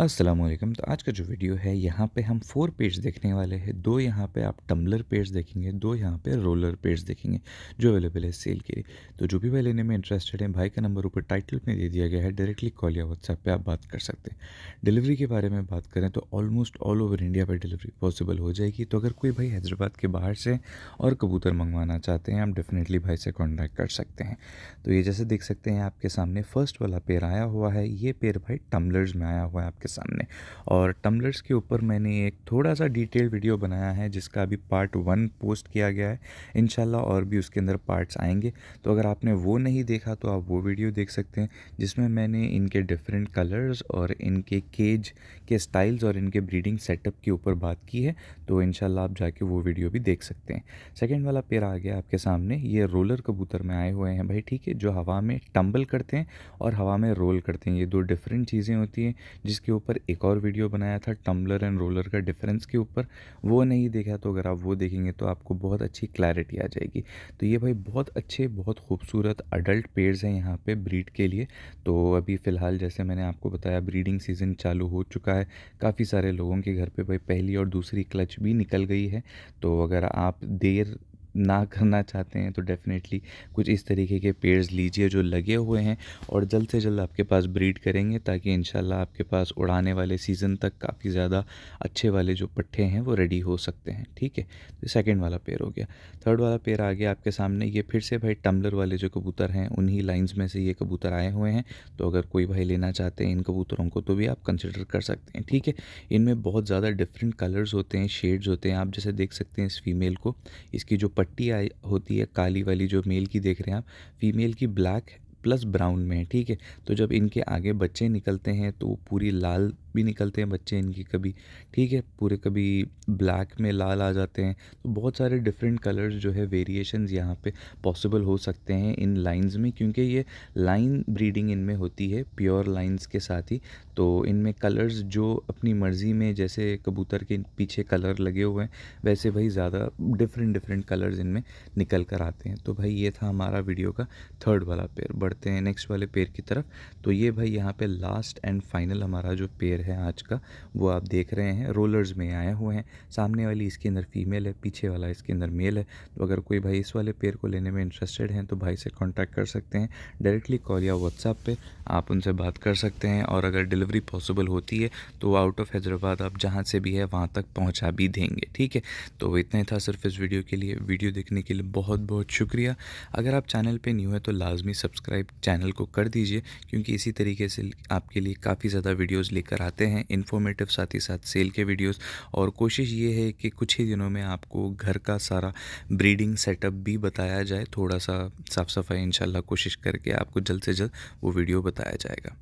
असलम तो आज का जो वीडियो है यहाँ पे हम फोर पेज देखने वाले हैं दो यहाँ पे आप टम्बलर पेज देखेंगे दो यहाँ पे रोलर पेज देखेंगे जो अवेलेबल है सेल के लिए तो जो भी भाई लेने में इंटरेस्टेड है भाई का नंबर ऊपर टाइटल में दे दिया गया है डायरेक्टली कॉल या व्हाट्सएप पे आप बात कर सकते हैं डिलीवरी के बारे में बात करें तो ऑलमोस्ट ऑल ओवर इंडिया पर डिलीवरी पॉसिबल हो जाएगी तो अगर कोई भाई हैदराबाद के बाहर से और कबूतर मंगवाना चाहते हैं आप डेफिनेटली भाई से कॉन्टैक्ट कर सकते हैं तो ये जैसे देख सकते हैं आपके सामने फर्स्ट वाला पेयर आया हुआ है ये पेयर भाई टम्बलर्स में आया हुआ है आपके आपके सामने और टम्बलर्स के ऊपर मैंने एक थोड़ा सा डिटेल वीडियो बनाया है जिसका अभी पार्ट वन पोस्ट किया गया है इन और भी उसके अंदर पार्ट्स आएंगे तो अगर आपने वो नहीं देखा तो आप वो वीडियो देख सकते हैं जिसमें मैंने इनके डिफरेंट कलर्स और इनके केज के स्टाइल्स और इनके ब्रीडिंग सेटअप के ऊपर बात की है तो इन आप जाके वो वीडियो भी देख सकते हैं सेकेंड वाला पेड़ आ गया आपके सामने ये रोलर कबूतर में आए हुए हैं भाई ठीक है जो हवा में टम्बल करते हैं और हवा में रोल करते हैं ये दो डिफरेंट चीज़ें होती हैं जिसके ऊपर एक और वीडियो बनाया था टम्बलर एंड रोलर का डिफरेंस के ऊपर वो नहीं देखा तो अगर आप वो देखेंगे तो आपको बहुत अच्छी क्लैरिटी आ जाएगी तो ये भाई बहुत अच्छे बहुत खूबसूरत अडल्ट पेड़ हैं यहाँ पे ब्रीड के लिए तो अभी फ़िलहाल जैसे मैंने आपको बताया ब्रीडिंग सीज़न चालू हो चुका है काफ़ी सारे लोगों के घर पर भाई पहली और दूसरी क्लच भी निकल गई है तो अगर आप देर ना करना चाहते हैं तो डेफ़िनेटली कुछ इस तरीके के पेड़ लीजिए जो लगे हुए हैं और जल्द से जल्द आपके पास ब्रीड करेंगे ताकि इन आपके पास उड़ाने वाले सीज़न तक काफ़ी ज़्यादा अच्छे वाले जो पट्टे हैं वो रेडी हो सकते हैं ठीक है तो सेकेंड वाला पेड़ हो गया थर्ड वाला पेड़ आ गया आपके सामने ये फिर से भाई टम्बलर वाले जो कबूतर हैं उन्हीं लाइन्स में से ये कबूतर आए हुए हैं तो अगर कोई भाई लेना चाहते हैं इन कबूतरों को तो भी आप कंसिडर कर सकते हैं ठीक है इनमें बहुत ज़्यादा डिफरेंट कलर्स होते हैं शेड्स होते हैं आप जैसे देख सकते हैं इस फीमेल को इसकी जो पट्टी पट्टी आई होती है काली वाली जो मेल की देख रहे हैं आप फीमेल की ब्लैक प्लस ब्राउन में है ठीक है तो जब इनके आगे बच्चे निकलते हैं तो पूरी लाल भी निकलते हैं बच्चे इनके कभी ठीक है पूरे कभी ब्लैक में लाल आ जाते हैं तो बहुत सारे डिफरेंट कलर्स जो है वेरिएशंस यहाँ पे पॉसिबल हो सकते हैं इन लाइंस में क्योंकि ये लाइन ब्रीडिंग इनमें होती है प्योर लाइंस के साथ ही तो इनमें कलर्स जो अपनी मर्ज़ी में जैसे कबूतर के पीछे कलर लगे हुए हैं वैसे भाई ज़्यादा डिफरेंट डिफरेंट कलर्स इनमें निकल कर आते हैं तो भाई ये था हमारा वीडियो का थर्ड वाला पेयर बढ़ते हैं नेक्स्ट वाले पेयर की तरफ तो ये भाई यहाँ पे लास्ट एंड फाइनल हमारा जो पेयर है आज का वो आप देख रहे हैं रोलर्स में आए हुए हैं सामने वाली इसके अंदर फीमेल है पीछे वाला इसके अंदर मेल है तो अगर कोई भाई इस वाले पेयर को लेने में इंटरेस्टेड हैं तो भाई से कॉन्टैक्ट कर सकते हैं डायरेक्टली कॉल या व्हाट्सएप पर आप उनसे बात कर सकते हैं और अगर डिलीवरी पॉसिबल होती है तो आउट ऑफ हैदराबाद आप जहाँ से भी है वहाँ तक पहुँचा भी देंगे ठीक है तो इतना ही था सिर्फ इस वीडियो के लिए वीडियो देखने के लिए बहुत बहुत शुक्रिया अगर आप चैनल पर न्यू है तो लाजमी सब्सक्राइब सब्सक्राइब चैनल को कर दीजिए क्योंकि इसी तरीके से आपके लिए काफ़ी ज़्यादा वीडियोस लेकर आते हैं इन्फॉर्मेटिव साथ ही साथ सेल के वीडियोस और कोशिश ये है कि कुछ ही दिनों में आपको घर का सारा ब्रीडिंग सेटअप भी बताया जाए थोड़ा सा साफ़ सफाई इंशाल्लाह कोशिश करके आपको जल्द से जल्द वो वीडियो बताया जाएगा